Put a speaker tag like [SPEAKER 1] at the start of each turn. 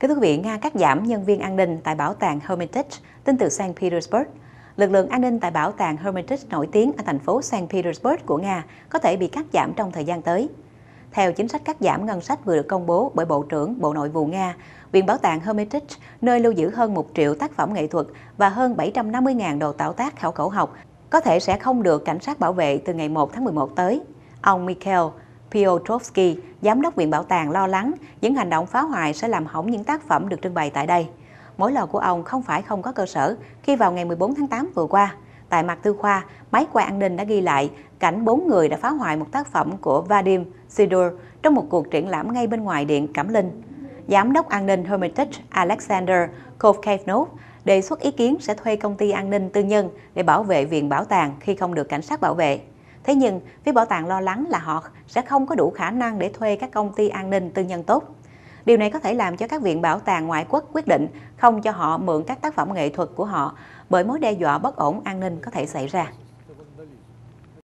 [SPEAKER 1] Kính thưa quý vị, Nga cắt giảm nhân viên an ninh tại bảo tàng Hermitage, tin từ St. Petersburg. Lực lượng an ninh tại bảo tàng Hermitage nổi tiếng ở thành phố St. Petersburg của Nga có thể bị cắt giảm trong thời gian tới. Theo chính sách cắt giảm ngân sách vừa được công bố bởi Bộ trưởng Bộ Nội vụ Nga, Viện Bảo tàng Hermitage, nơi lưu giữ hơn 1 triệu tác phẩm nghệ thuật và hơn 750.000 đồ tạo tác khảo cổ học, có thể sẽ không được cảnh sát bảo vệ từ ngày 1 tháng 11 tới. Ông Mikhail Piotrowski, giám đốc Viện Bảo tàng lo lắng những hành động phá hoại sẽ làm hỏng những tác phẩm được trưng bày tại đây. Mối lo của ông không phải không có cơ sở khi vào ngày 14 tháng 8 vừa qua, tại mặt Tư Khoa, máy quay an ninh đã ghi lại cảnh bốn người đã phá hoại một tác phẩm của Vadim Sidor trong một cuộc triển lãm ngay bên ngoài Điện Cẩm Linh. Giám đốc an ninh Hermitage Alexander Kovkevnov đề xuất ý kiến sẽ thuê công ty an ninh tư nhân để bảo vệ viện bảo tàng khi không được cảnh sát bảo vệ. Thế nhưng, phía bảo tàng lo lắng là họ sẽ không có đủ khả năng để thuê các công ty an ninh tư nhân tốt. Điều này có thể làm cho các viện bảo tàng ngoại quốc quyết định không cho họ mượn các tác phẩm nghệ thuật của họ bởi mối đe dọa bất ổn an ninh có thể xảy ra.